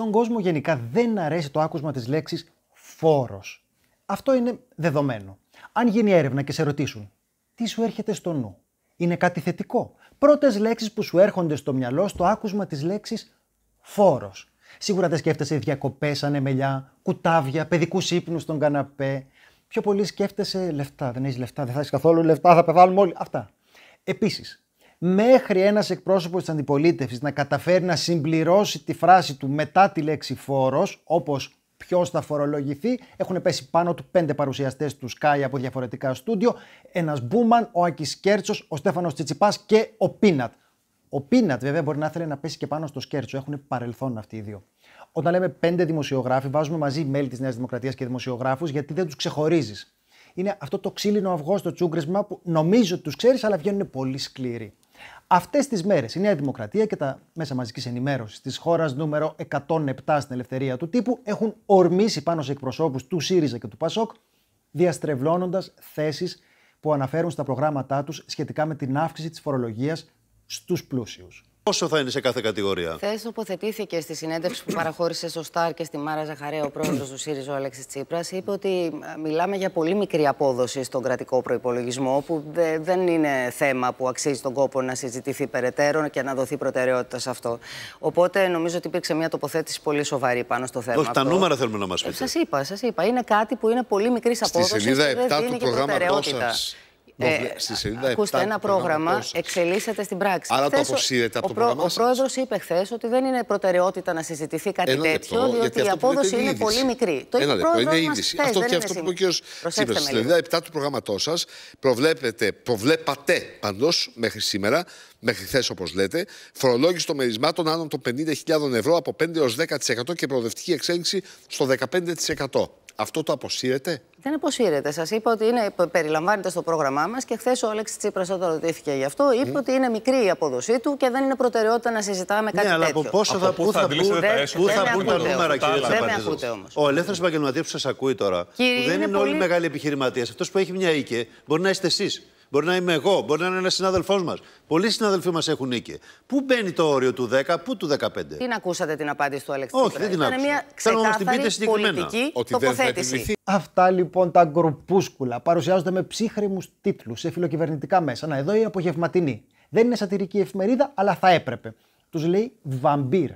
Στον κόσμο γενικά δεν αρέσει το άκουσμα της λέξης φόρος. Αυτό είναι δεδομένο. Αν γίνει έρευνα και σε ρωτήσουν τι σου έρχεται στο νου, είναι κάτι θετικό. Πρώτες λέξεις που σου έρχονται στο μυαλό στο άκουσμα της λέξης φόρος. Σίγουρα δεν σκέφτεσαι διακοπές, ανεμελιά, κουτάβια, παιδικούς ύπνους στον καναπέ. Πιο πολύ σκέφτεσαι λεφτά. Δεν έχεις λεφτά, δεν θα έχεις καθόλου λεφτά, θα πεθάνουμε όλοι. Αυτά. Επίσης, μέχρι ένας εκπρόσωπος της αντιπολίτευσης να καταφέρει να συμπληρώσει τη φράση του μετά τη λέξη φόρος, όπως ποιος θα φορολογηθεί. Έχουν πέσει πάνω του πέντε παρουσιαστές του Sky από διαφορετικά στούντιο. Ένας Μπούμαν, ο Άκης Κέρτσος, ο Στέφανος Τσιτσιπάς και ο Πίνατ. Ο Πίνατ, βέβαια, μπορεί να θέλει να πέσει και πάνω στο Σκέρτσο. Έχουν παρελθόν αυτοί οι δύο. Όταν λέμε πέντε δημοσιογράφοι, βάζουμε μαζί μέλη της Νέας Δημοκρατίας και δημοσιογράφους, γιατί δεν τους ξεχωρίζεις. Είναι αυτό το ξύλινο αυγό στο τσούγκρισμα που νομίζω τους ξέρεις, αλλά βγαίνουν πολύ σκληροί. Αυτές τις μέρες η Νέα Δημοκρατία και τα μέσα μαζικής ενημέρωσης της χώρας νούμερο 107 στην ελευθερία του τύπου έχουν ορμήσει πάνω σε εκπροσώπους του ΣΥΡΙΖΑ και του ΠΑΣΟΚ διαστρεβλώνοντας θέσεις που αναφέρουν στα προγράμματά τους σχετικά με την αύξηση της φορολογίας στους πλούσιους. Πόσο θα είναι σε κάθε κατηγορία. Χθε τοποθετήθηκες στη συνέντευξη που παραχώρησε στο Σταρ και στη Μάρα Ζαχαρέα, ο πρόεδρος του ΣΥΡΙΖΟ, Αλέξης Τσίπρας, είπε ότι ε, μιλάμε για πολύ μικρή απόδοση στον κρατικό προπολογισμό, που δεν είναι θέμα που αξίζει τον κόπο να συζητηθεί περαιτέρω και να δοθεί προτεραιότητα σε αυτό. Οπότε νομίζω ότι υπήρξε μια τοποθέτηση πολύ σοβαρή πάνω στο θέμα. Όχι, αυτό. τα νούμερα θέλουμε να μας πείτε. Ε, σας είπα, σας είπα. Είναι κάτι που είναι πολύ μικρής απόδοση. Στη σελίδα 7 του προγράμματό σας ε, στη σελίδα ακούστε, 7, ένα πρόγραμμα εξελίσσεται στην πράξη. Άρα χθες, το αποσύρεται από το πρόγραμμα. Ο, ο πρόεδρος είπε χθες ότι δεν είναι προτεραιότητα να συζητηθεί κάτι ένα τέτοιο, λεπτό, διότι η απόδοση είναι, πολύ μικρή. Το ένα λεπτό, είναι είδηση. Χθες, αυτό και αυτό που είπε ο κ. Σύπρα. Στη σελίδα 7 του προγράμματός σας προβλέπετε, προβλέπατε παντός μέχρι σήμερα, μέχρι χθες όπως λέτε, φορολόγηση των μερισμάτων άνω των 50.000 ευρώ από 5 έω 10% και προοδευτική εξέλιξη στο 15%. Αυτό το αποσύρετε. Δεν αποσύρεται. Σας είπα ότι είναι, περιλαμβάνεται στο πρόγραμμά μας και χθες ο Αλέξη Τσίπρας, όταν ρωτήθηκε γι' αυτό, είπε ναι. ότι είναι μικρή η απόδοσή του και δεν είναι προτεραιότητα να συζητάμε ναι, κάτι ναι, τέτοιο. Αλλά από πόσο θα, πού θα, τα νούμερα, κύριε Δεν με ακούτε όμως. Ο ελεύθερος επαγγελματίας που σας ακούει τώρα, που δεν είναι όλοι μεγάλοι επιχειρηματίε, αυτός που έχει μια οίκε, μπορεί να είστε εσείς μπορεί να είμαι εγώ, μπορεί να είναι ένας συνάδελφός μας. Πολλοί συνάδελφοί μας έχουν νίκη. Πού μπαίνει το όριο του 10, πού του 15. Την ακούσατε την απάντηση του Αλεξάνδρου. Όχι, δεν την άκουσα. μια ξεκάθαρη πολιτική Ότι τοποθέτηση. Αυτά λοιπόν τα γκρουπούσκουλα παρουσιάζονται με ψύχρεμους τίτλους σε φιλοκυβερνητικά μέσα. Να, εδώ η απογευματινή. Δεν είναι σατυρική εφημερίδα, αλλά θα έπρεπε. Τους λέει βαμπύρ.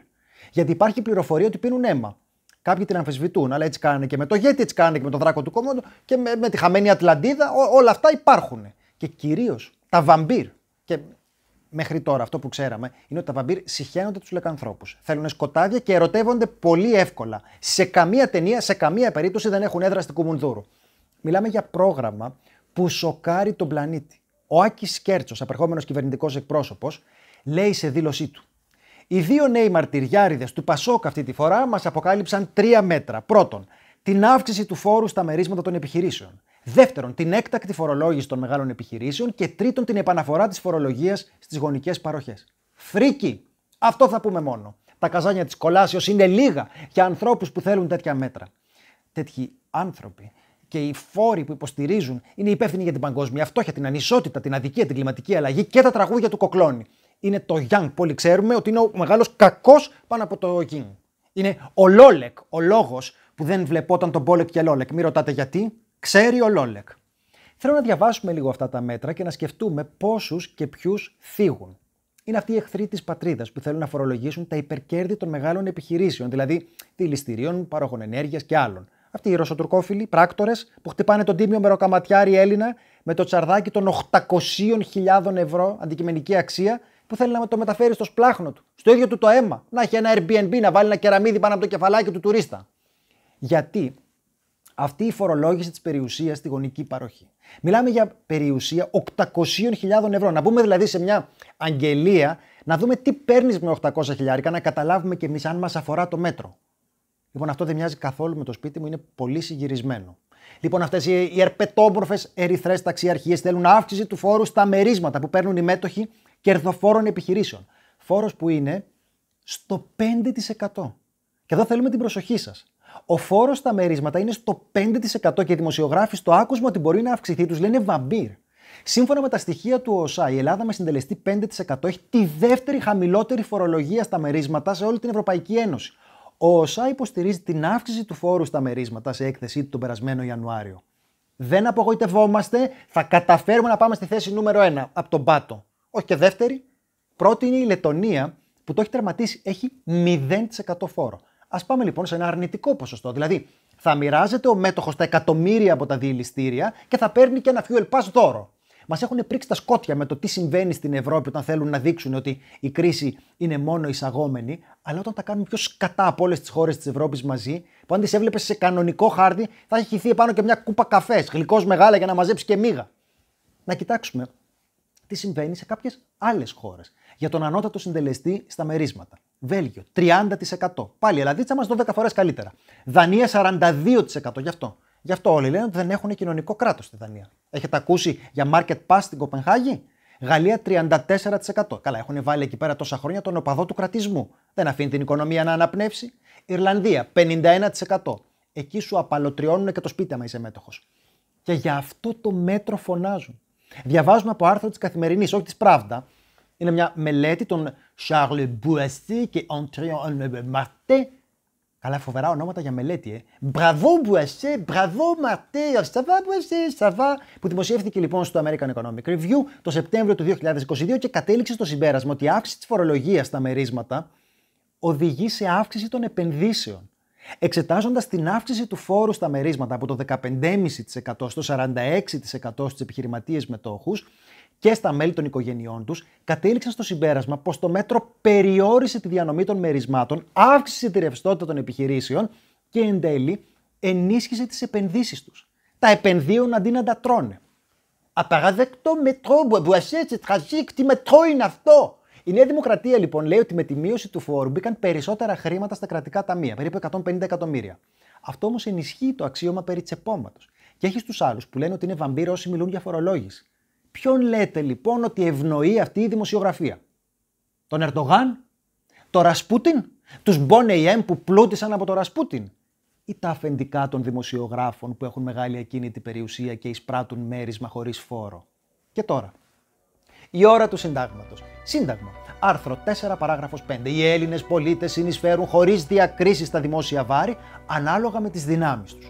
Γιατί υπάρχει πληροφορία ότι πίνουν αίμα. Κάποιοι την αμφισβητούν, αλλά έτσι κάνανε και με το γιατί έτσι κάνανε και με τον Δράκο του Κόμματο και με, με τη χαμένη Ατλαντίδα. Ό, όλα αυτά υπάρχουν και κυρίως τα βαμπύρ. Και μέχρι τώρα αυτό που ξέραμε είναι ότι τα βαμπύρ συχαίνονται τους λεκανθρώπους. Θέλουν σκοτάδια και ερωτεύονται πολύ εύκολα. Σε καμία ταινία, σε καμία περίπτωση δεν έχουν έδρα στην Κουμουνδούρου. Μιλάμε για πρόγραμμα που σοκάρει τον πλανήτη. Ο Άκης Κέρτσος, απερχόμενος κυβερνητικός εκπρόσωπος, λέει σε δήλωσή του. Οι δύο νέοι μαρτυριάριδες του Πασόκ αυτή τη φορά μας αποκάλυψαν τρία μέτρα. Πρώτον, την αύξηση του φόρου στα μερίσματα των επιχειρήσεων. Δεύτερον, την έκτακτη φορολόγηση των μεγάλων επιχειρήσεων. Και τρίτον, την επαναφορά της φορολογίας στις γονικές παροχές. Φρίκι! Αυτό θα πούμε μόνο. Τα καζάνια της κολάσεω είναι λίγα για ανθρώπους που θέλουν τέτοια μέτρα. Τέτοιοι άνθρωποι και οι φόροι που υποστηρίζουν είναι υπεύθυνοι για την παγκόσμια φτώχεια, την ανισότητα, την αδικία, την κλιματική αλλαγή και τα τραγούδια του κοκλώνη. Είναι το Young, όλοι ξέρουμε ότι είναι ο μεγάλος κακός πάνω από το Γιν. Είναι ο Λόλεκ, ο λόγος που δεν βλεπόταν τον Μπόλεκ και Λόλεκ. Μην ρωτάτε γιατί, ξέρει ο Λόλεκ. Θέλω να διαβάσουμε λίγο αυτά τα μέτρα και να σκεφτούμε πόσους και ποιους φύγουν. Είναι αυτοί οι εχθροί της πατρίδας που θέλουν να φορολογήσουν τα υπερκέρδη των μεγάλων επιχειρήσεων, δηλαδή δηληστηρίων, παρόχων ενέργειας και άλλων. Αυτοί οι ρωσοτουρκόφιλοι πράκτορες που χτυπάνε τον τίμιο μεροκαματιάρι Έλληνα με το τσαρδάκι των 800.000 ευρώ αντικειμενική αξία που θέλει να το μεταφέρει στο σπλάχνο του, στο ίδιο του το αίμα. Να έχει ένα Airbnb, να βάλει ένα κεραμίδι πάνω από το κεφαλάκι του τουρίστα. Γιατί αυτή η φορολόγηση της περιουσίας στη γονική παροχή. Μιλάμε για περιουσία 800.000 ευρώ. Να μπούμε δηλαδή σε μια αγγελία, να δούμε τι παίρνεις με 800 χιλιάρικα, να καταλάβουμε κι εμείς αν μας αφορά το μέτρο. Λοιπόν, αυτό δεν μοιάζει καθόλου με το σπίτι μου, είναι πολύ συγκυρισμένο. Λοιπόν, αυτές οι ερπετόμορφες ερυθρές ταξιαρχίες θέλουν αύξηση του φόρου στα μερίσματα που παίρνουν οι μέτοχοι κερδοφόρων επιχειρήσεων. Φόρος που είναι στο 5%. Και εδώ θέλουμε την προσοχή σας. Ο φόρος στα μερίσματα είναι στο 5% και οι δημοσιογράφοι στο άκουσμα ότι μπορεί να αυξηθεί τους λένε βαμπύρ. Σύμφωνα με τα στοιχεία του ΟΣΑ, η Ελλάδα με συντελεστή 5% έχει τη δεύτερη χαμηλότερη φορολογία στα μερίσματα σε όλη την Ευρωπαϊκή Ένωση. Ο ΟΣΑ υποστηρίζει την αύξηση του φόρου στα μερίσματα σε έκθεσή του τον περασμένο Ιανουάριο. Δεν απογοητευόμαστε, θα καταφέρουμε να πάμε στη θέση νούμερο 1 από τον πάτο. Όχι και δεύτερη. Πρώτη είναι η Λετωνία που το έχει τερματίσει, έχει 0% φόρο. Ας πάμε λοιπόν σε ένα αρνητικό ποσοστό. Δηλαδή, θα μοιράζεται ο μέτοχος τα εκατομμύρια από τα διελιστήρια και θα παίρνει και ένα fuel pass δώρο. Μας έχουν πρίξει τα σκότια με το τι συμβαίνει στην Ευρώπη όταν θέλουν να δείξουν ότι η κρίση είναι μόνο εισαγόμενη, αλλά όταν τα κάνουν πιο σκατά από όλες τις χώρες της Ευρώπης μαζί, που αν τις έβλεπες σε κανονικό χάρτη, θα έχει χυθεί επάνω και μια κούπα καφές, γλυκός μεγάλα για να μαζέψει και μίγα. Να κοιτάξουμε τι συμβαίνει σε κάποιες άλλες χώρες. Για τον ανώτατο συντελεστή στα μερίσματα. Βέλγιο 30%. Πάλι η Ελλαδίτσα μας 12 φορές καλύτερα. Δανία 42%. Γι' αυτό. Γι' αυτό όλοι λένε ότι δεν έχουν κοινωνικό κράτος στη Δανία. Έχετε ακούσει για market pass στην Κοπενχάγη. Γαλλία 34%. Καλά, έχουν βάλει εκεί πέρα τόσα χρόνια τον οπαδό του κρατισμού. Δεν αφήνει την οικονομία να αναπνεύσει. Ιρλανδία 51%. Εκεί σου απαλωτριώνουν και το σπίτι άμα είσαι μέτοχος. Και για αυτό το μέτρο φωνάζουν. Διαβάζουμε από άρθρο της καθημερινής, όχι της Πράβδα. Είναι μια μελέτη των Charles Bouassi και Antrion Marté. Καλά, φοβερά ονόματα για μελέτη, ε. Μπραβό Μπουασέ, μπραβό Μαρτέ, σαβά Ça va!» Που δημοσιεύθηκε λοιπόν στο American Economic Review το Σεπτέμβριο του 2022 και κατέληξε στο συμπέρασμα ότι η αύξηση της φορολογίας στα μερίσματα οδηγεί σε αύξηση των επενδύσεων. Εξετάζοντας την αύξηση του φόρου στα μερίσματα από το 15,5% στο 46% στις επιχειρηματίες μετόχους και στα μέλη των οικογενειών τους, κατέληξαν στο συμπέρασμα πως το μέτρο περιόρισε τη διανομή των μερισμάτων, αύξησε τη ρευστότητα των επιχειρήσεων και εν τέλει ενίσχυσε τις επενδύσεις τους. Τα επενδύουν αντί να τα τρώνε. Απαραδεκτό μετρό, μπουασέ, τι μετρό είναι αυτό! Η Νέα Δημοκρατία λοιπόν λέει ότι με τη μείωση του φόρου μπήκαν περισσότερα χρήματα στα κρατικά ταμεία, περίπου 150 εκατομμύρια. Αυτό όμως ενισχύει το αξίωμα περί τσεπώματος. Και έχεις τους άλλους που λένε ότι είναι βαμπύρο όσοι μιλούν για φορολόγηση. Ποιον λέτε λοιπόν ότι ευνοεί αυτή η δημοσιογραφία, Τον Ερντογάν, τον Ρασπούτιν, τους Μπονεϊέμ που πλούτησαν από τον Ρασπούτιν, ή τα αφεντικά των δημοσιογράφων που έχουν μεγάλη ακίνητη περιουσία και εισπράττουν μέρισμα χωρίς φόρο. Και τώρα, η ώρα του συντάγματος. Σύνταγμα. Άρθρο 4, παράγραφος 5. Οι Έλληνες, πολίτες συνεισφέρουν χωρίς διακρίσεις στα δημόσια βάρη, ανάλογα με τις δυνάμεις τους.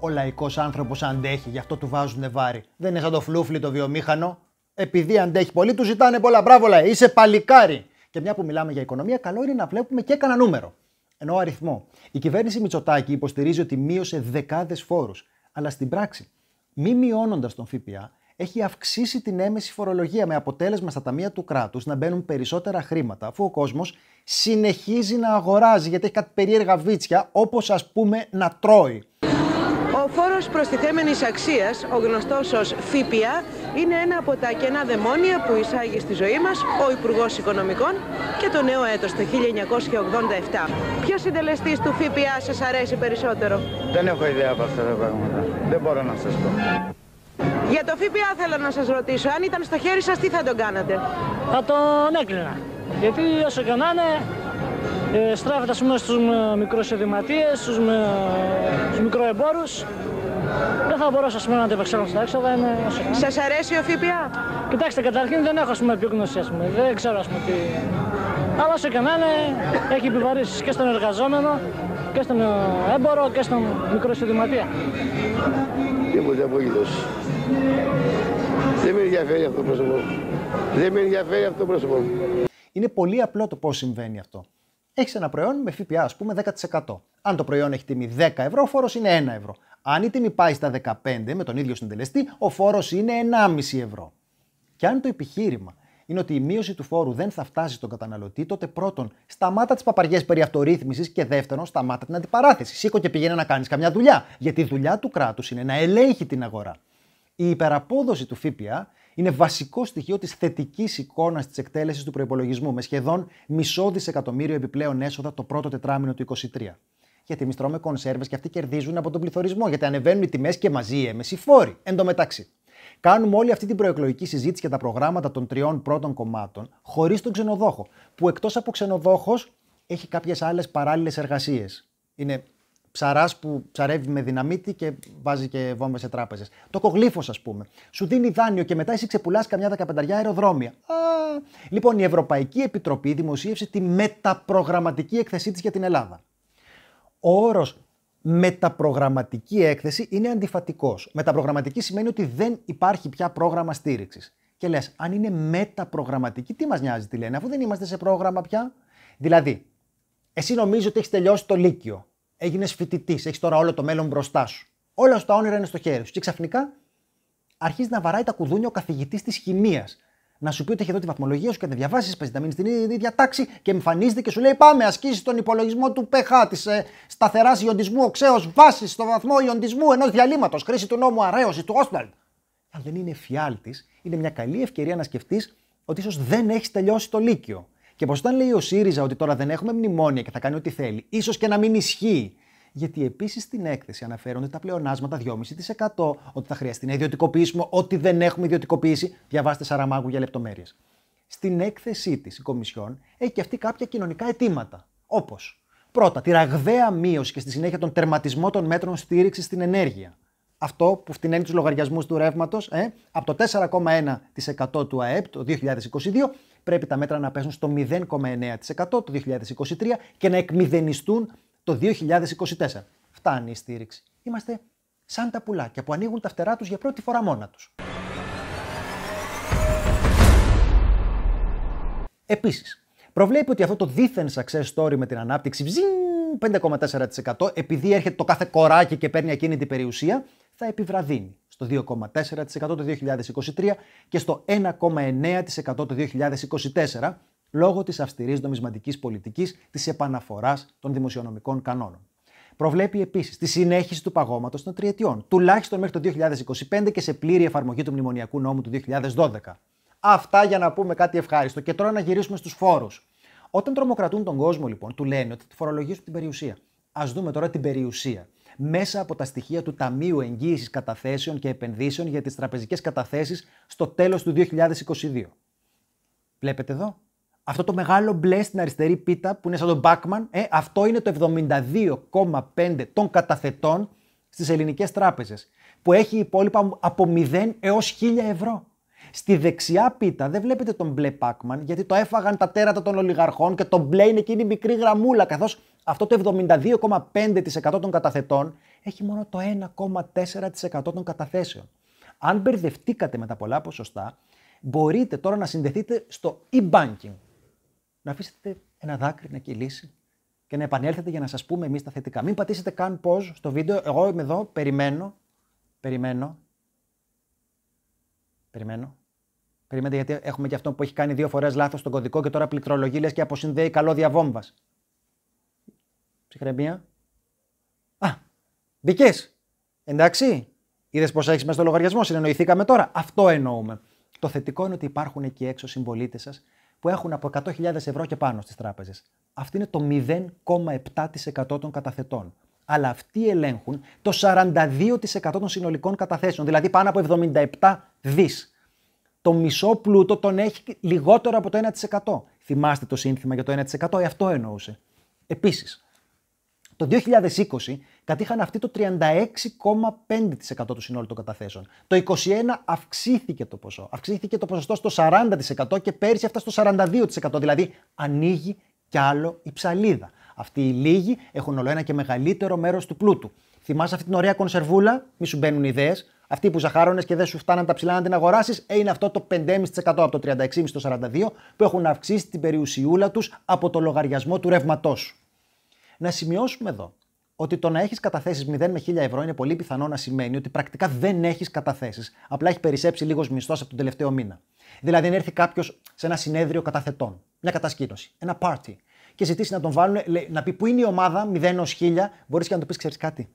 Ο λαϊκός άνθρωπος αντέχει, γι' αυτό του βάζουν βάρη. Δεν είναι σαν το φλούφλι το βιομήχανο. Επειδή αντέχει πολύ, του ζητάνε πολλά. Μπράβο, λαϊ, είσαι παλικάρι. Και μια που μιλάμε για οικονομία, καλό είναι να βλέπουμε και κανένα νούμερο. Ενώ αριθμό. Η κυβέρνηση Μητσοτάκη υποστηρίζει ότι μείωσε δεκάδες φόρους. Αλλά στην πράξη, μη μειώνοντας τον ΦΠΑ, έχει αυξήσει την έμεση φορολογία με αποτέλεσμα στα ταμεία του κράτους να μπαίνουν περισσότερα χρήματα, αφού ο κόσμος συνεχίζει να αγοράζει γιατί έχει κάτι περίεργα βίτσια, όπως ας πούμε να τρώει. Ο φόρος προστιθέμενης αξίας, ο γνωστός ως ΦΠΑ, είναι ένα από τα κενά δαιμόνια που εισάγει στη ζωή μας ο Υπουργός Οικονομικών και το νέο έτος το 1987. Ποιος συντελεστής του ΦΠΑ σας αρέσει περισσότερο? Δεν έχω ιδέα από αυτά τα πράγματα. Δεν μπορώ να σας πω. Για το ΦΠΑ θέλω να σας ρωτήσω, αν ήταν στο χέρι σας τι θα τον κάνατε. Θα τον έκλεινα, γιατί όσο και να είναι ε, στράφεται ας πούμε στους ε, μικρούς στους, με, μικροεμπόρους. Δεν θα μπορούσα ας πούμε, να αντεπεξέλθω στα έξοδα. Είναι... Σας αρέσει ο ΦΠΑ? Κοιτάξτε, καταρχήν δεν έχω επίγνωση. πούμε, δεν ξέρω ας τι... Αλλά όσο και να είναι, έχει επιβαρύσεις και στον εργαζόμενο, και στον ε, έμπορο και στον μικρό εισοδηματία. Τίποτε δεν με ενδιαφέρει αυτό το πρόσωπο. Δεν με ενδιαφέρει αυτό το πρόσωπο. Είναι πολύ απλό το πώς συμβαίνει αυτό. Έχεις ένα προϊόν με ΦΠΑ, ας πούμε 10%. Αν το προϊόν έχει τιμή 10 ευρώ, ο φόρος είναι 1 ευρώ. Αν η τιμή πάει στα 15 με τον ίδιο συντελεστή, ο φόρος είναι 1,5 ευρώ. Και αν το επιχείρημα είναι ότι η μείωση του φόρου δεν θα φτάσει στον καταναλωτή, τότε πρώτον, σταμάτα τις παπαριές περί αυτορύθμισης και δεύτερον, σταμάτα την αντιπαράθεση. Σήκω και πηγαίνει να κάνεις καμιά δουλειά. Γιατί η δουλειά του κράτους είναι να ελέγχει την αγορά. Η υπεραπόδοση του ΦΠΑ είναι βασικό στοιχείο της θετικής εικόνας της εκτέλεσης του προπολογισμού, με σχεδόν μισό δισεκατομμύριο επιπλέον έσοδα το πρώτο τετράμινο του 2023. Γιατί εμείς τρώμε κονσέρβες και αυτοί κερδίζουν από τον πληθωρισμό, γιατί ανεβαίνουν οι τιμές και μαζί οι έμεση φόροι. Εν τω μεταξύ, κάνουμε όλη αυτή την προεκλογική συζήτηση για τα προγράμματα των τριών πρώτων κομμάτων χωρίς τον ξενοδόχο, που εκτός από ξενοδόχος έχει κάποιες άλλες παράλληλες εργασίες. Είναι ψαράς που ψαρεύει με δυναμίτη και βάζει και βόμβες σε τράπεζες. Το κογλίφο, ας πούμε. Σου δίνει δάνειο και μετά εσύ ξεπουλάς καμιά δεκαπενταριά αεροδρόμια. Α, λοιπόν, η Ευρωπαϊκή Επιτροπή δημοσίευσε τη μεταπρογραμματική έκθεσή της για την Ελλάδα. Ο όρος μεταπρογραμματική έκθεση είναι αντιφατικός. Μεταπρογραμματική σημαίνει ότι δεν υπάρχει πια πρόγραμμα στήριξης. Και λες, αν είναι μεταπρογραμματική, τι μας νοιάζει, τι λένε, αφού δεν είμαστε σε πρόγραμμα πια. Δηλαδή, εσύ νομίζεις ότι έχεις τελειώσει το Λύκειο έγινες φοιτητής, έχεις τώρα όλο το μέλλον μπροστά σου. Όλα σου τα όνειρα είναι στο χέρι σου. Και ξαφνικά αρχίζει να βαράει τα κουδούνια ο καθηγητής της χημίας. Να σου πει ότι έχει εδώ τη βαθμολογία σου και δεν διαβάσει, παίζει να μείνει στην ίδια τάξη και εμφανίζεται και σου λέει: Πάμε, ασκήσεις τον υπολογισμό του ΠΧ, της ε, σταθεράς ιοντισμού, οξέω βάσης στο βαθμό ιοντισμού ενός διαλύματος, χρήση του νόμου αρέωσης του Όσταλτ. Αν δεν είναι φιάλτης, είναι μια καλή ευκαιρία να σκεφτείς ότι ίσως δεν έχεις τελειώσει το Λύκειο και πως όταν λέει ο ΣΥΡΙΖΑ ότι τώρα δεν έχουμε μνημόνια και θα κάνει ό,τι θέλει, ίσως και να μην ισχύει. Γιατί επίσης στην έκθεση αναφέρονται τα πλεονάσματα 2,5%, ότι θα χρειαστεί να ιδιωτικοποιήσουμε ό,τι δεν έχουμε ιδιωτικοποιήσει. Διαβάστε Σαραμάγου για λεπτομέρειες. Στην έκθεσή της η Κομισιόν έχει και αυτή κάποια κοινωνικά αιτήματα. Όπως πρώτα τη ραγδαία μείωση και στη συνέχεια τον τερματισμό των μέτρων στήριξης στην ενέργεια αυτό που φτηνένει τους λογαριασμούς του ρεύματος ε, από το 4,1% του ΑΕΠ το 2022 πρέπει τα μέτρα να πέσουν στο 0,9% το 2023 και να εκμηδενιστούν το 2024. Φτάνει η στήριξη. Είμαστε σαν τα πουλάκια που ανοίγουν τα φτερά τους για πρώτη φορά μόνα τους. Επίσης, προβλέπει ότι αυτό το δίθεν success story με την ανάπτυξη 5,4% επειδή έρχεται το κάθε κοράκι και παίρνει εκείνη την περιουσία, θα επιβραδύνει στο 2,4% το 2023 και στο 1,9% το 2024 λόγω της αυστηρής νομισματικής πολιτικής της επαναφοράς των δημοσιονομικών κανόνων. Προβλέπει επίσης τη συνέχιση του παγώματος των τριετιών, τουλάχιστον μέχρι το 2025 και σε πλήρη εφαρμογή του μνημονιακού νόμου του 2012. Αυτά για να πούμε κάτι ευχάριστο. Και τώρα να γυρίσουμε στους φόρους. Όταν τρομοκρατούν τον κόσμο, λοιπόν, του λένε ότι φορολογήσουν την περιουσία. Ας δούμε τώρα την περιουσία μέσα από τα στοιχεία του Ταμείου Εγγύησης Καταθέσεων και Επενδύσεων για τις τραπεζικές καταθέσεις στο τέλος του 2022. Βλέπετε εδώ. Αυτό το μεγάλο μπλε στην αριστερή πίτα που είναι σαν τον Μπάκμαν, ε, αυτό είναι το 72,5 των καταθετών στις ελληνικές τράπεζες, που έχει υπόλοιπα από 0 έω 1000 ευρώ. Στη δεξιά πίτα δεν βλέπετε τον μπλε Πάκμαν, γιατί το έφαγαν τα τέρατα των ολιγαρχών και τον μπλε είναι εκείνη η μικρή γραμμούλα, καθώς αυτό το 72,5% των καταθετών έχει μόνο το 1,4% των καταθέσεων. Αν μπερδευτήκατε με τα πολλά ποσοστά, μπορείτε τώρα να συνδεθείτε στο e-banking. Να αφήσετε ένα δάκρυ να κυλήσει και να επανέλθετε για να σας πούμε εμείς τα θετικά. Μην πατήσετε καν πως στο βίντεο. Εγώ είμαι εδώ, περιμένω, περιμένω, περιμένω. Περιμένετε, γιατί έχουμε και αυτό που έχει κάνει δύο φορές λάθος τον κωδικό και τώρα πληκτρολογεί λες και αποσυνδέει καλώδια βόμβα. Ψυχραιμία. Α, μπήκε. Εντάξει. Είδες πώ έχεις μέσα στο λογαριασμό, συνεννοηθήκαμε τώρα. Αυτό εννοούμε. Το θετικό είναι ότι υπάρχουν εκεί έξω συμπολίτες σας που έχουν από 100.000 ευρώ και πάνω στις τράπεζες. Αυτή είναι το 0,7% των καταθετών. Αλλά αυτοί ελέγχουν το 42% των συνολικών καταθέσεων, δηλαδή πάνω από 77 δις το μισό πλούτο τον έχει λιγότερο από το 1%. Θυμάστε το σύνθημα για το 1%, ε, αυτό εννοούσε. Επίσης, το 2020 κατήχαν αυτοί το 36,5% του συνόλου των καταθέσεων. Το 2021 αυξήθηκε το ποσό. Αυξήθηκε το ποσοστό στο 40% και πέρσι αυτά στο 42%. Δηλαδή ανοίγει κι άλλο η ψαλίδα. Αυτοί οι λίγοι έχουν όλο ένα και μεγαλύτερο μέρος του πλούτου. Θυμάσαι αυτή την ωραία κονσερβούλα, μη σου μπαίνουν ιδέες, αυτοί που ζαχάρωνες και δεν σου φτάναν τα ψηλά να την αγοράσεις, ε, είναι αυτό το 5,5% από το 36,5% στο 42% που έχουν αυξήσει την περιουσιούλα τους από το λογαριασμό του ρεύματός σου. Να σημειώσουμε εδώ ότι το να έχεις καταθέσεις 0 με 1000 ευρώ είναι πολύ πιθανό να σημαίνει ότι πρακτικά δεν έχεις καταθέσεις. Απλά έχεις περισσέψει λίγος μισθός από τον τελευταίο μήνα. Δηλαδή, αν έρθει κάποιος σε ένα συνέδριο καταθετών, μια κατασκήνωση, ένα party και ζητήσει να τον βάλουν, να πει που είναι η ομάδα 0 ω 1000, μπορείς και να το πεις: Ξέρεις κάτι,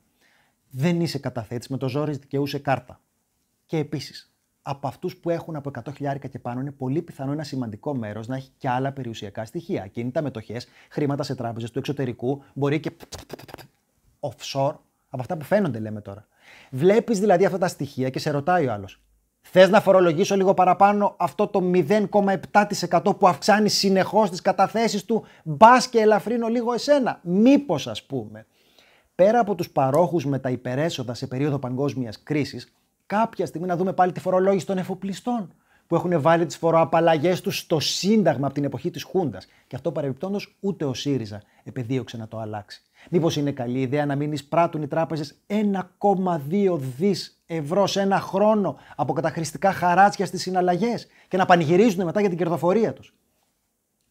δεν είσαι καταθέτης με το ζόρι δικαιούσε κάρτα. Και επίσης, από αυτούς που έχουν από 100.000 και πάνω, είναι πολύ πιθανό ένα σημαντικό μέρος να έχει και άλλα περιουσιακά στοιχεία. Κίνητα μετοχές, χρήματα σε τράπεζες του εξωτερικού, μπορεί και offshore, από αυτά που φαίνονται λέμε τώρα. Βλέπεις δηλαδή αυτά τα στοιχεία και σε ρωτάει ο άλλος. Θες να φορολογήσω λίγο παραπάνω αυτό το 0,7% που αυξάνει συνεχώς τις καταθέσεις του, μπας και ελαφρύνω λίγο εσένα. Μήπως ας πούμε πέρα από τους παρόχους με τα υπερέσοδα σε περίοδο παγκόσμιας κρίσης, κάποια στιγμή να δούμε πάλι τη φορολόγηση των εφοπλιστών που έχουν βάλει τις φοροαπαλλαγές τους στο Σύνταγμα από την εποχή της Χούντας. Και αυτό παρεμπιπτόντως ούτε ο ΣΥΡΙΖΑ επεδίωξε να το αλλάξει. Μήπως είναι καλή ιδέα να μην εισπράττουν οι τράπεζες 1,2 δις ευρώ σε ένα χρόνο από καταχρηστικά χαράτσια στις συναλλαγές και να πανηγυρίζουν μετά για την κερδοφορία τους.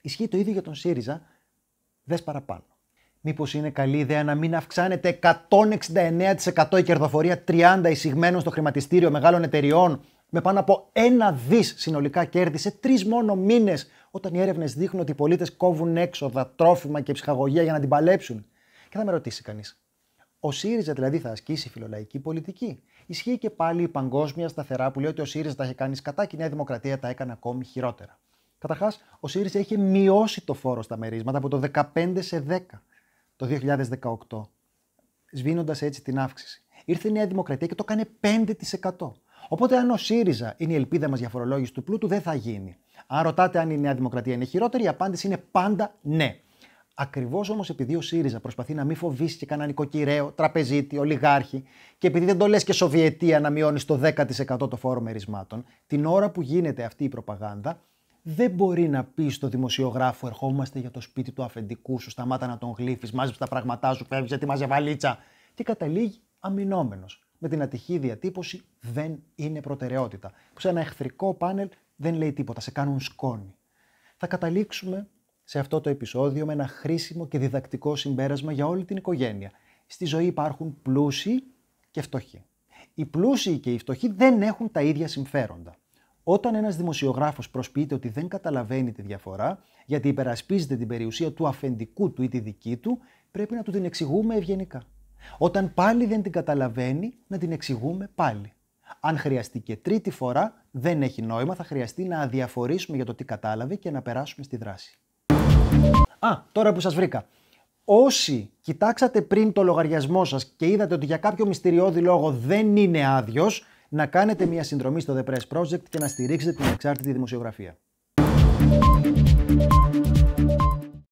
Ισχύει το ίδιο για τον ΣΥΡΙΖΑ. Δες παραπάνω. Μήπως είναι καλή ιδέα να μην αυξάνεται 169% η κερδοφορία 30 εισηγμένων στο χρηματιστήριο μεγάλων εταιριών με πάνω από ένα δις συνολικά κέρδη σε τρεις μόνο μήνες, όταν οι έρευνες δείχνουν ότι οι πολίτες κόβουν έξοδα, τρόφιμα και ψυχαγωγία για να την παλέψουν. Και θα με ρωτήσει κανείς, ο ΣΥΡΙΖΑ δηλαδή θα ασκήσει φιλολαϊκή πολιτική. Ισχύει και πάλι η παγκόσμια σταθερά που λέει ότι ο ΣΥΡΙΖΑ τα είχε κάνει κατά και η Νέα Δημοκρατία τα έκανε ακόμη χειρότερα. Καταρχάς, ο ΣΥΡΙΖΑ είχε μειώσει το φόρο στα μερίσματα από το 15 σε 10 το 2018, σβήνοντας έτσι την αύξηση. Ήρθε η Νέα Δημοκρατία και το έκανε 5%. Οπότε αν ο ΣΥΡΙΖΑ είναι η ελπίδα μας για φορολόγηση του πλούτου, δεν θα γίνει. Αν ρωτάτε αν η Νέα Δημοκρατία είναι χειρότερη, η απάντηση είναι πάντα ναι. Ακριβώς όμως επειδή ο ΣΥΡΙΖΑ προσπαθεί να μην φοβήσει και κανένα νοικοκυρέο, τραπεζίτη, ολιγάρχη, και επειδή δεν το λες και Σοβιετία να μειώνεις το 10% το φόρο μερισμάτων, την ώρα που γίνεται αυτή η προπαγάνδα, δεν μπορεί να πεις στο δημοσιογράφο: Ερχόμαστε για το σπίτι του αφεντικού σου, σταμάτα να τον γλύφεις, μάζεψε τα πράγματά σου, φεύγεις, ετοιμάζε βαλίτσα. Και καταλήγει αμυνόμενος. Με την ατυχή διατύπωση δεν είναι προτεραιότητα. Που σε ένα εχθρικό πάνελ δεν λέει τίποτα, σε κάνουν σκόνη. Θα καταλήξουμε σε αυτό το επεισόδιο με ένα χρήσιμο και διδακτικό συμπέρασμα για όλη την οικογένεια. Στη ζωή υπάρχουν πλούσιοι και φτωχοί. Οι πλούσιοι και οι φτωχοί δεν έχουν τα ίδια συμφέροντα. Όταν ένας δημοσιογράφος προσποιείται ότι δεν καταλαβαίνει τη διαφορά, γιατί υπερασπίζεται την περιουσία του αφεντικού του ή τη δική του, πρέπει να του την εξηγούμε ευγενικά. Όταν πάλι δεν την καταλαβαίνει, να την εξηγούμε πάλι. Αν χρειαστεί και τρίτη φορά, δεν έχει νόημα, θα χρειαστεί να αδιαφορήσουμε για το τι κατάλαβε και να περάσουμε στη δράση. Α, τώρα που σας βρήκα. Όσοι κοιτάξατε πριν το λογαριασμό σας και είδατε ότι για κάποιο μυστηριώδη λόγο δεν είναι άδειος, να κάνετε μια συνδρομή στο The Press Project και να στηρίξετε την εξάρτητη δημοσιογραφία.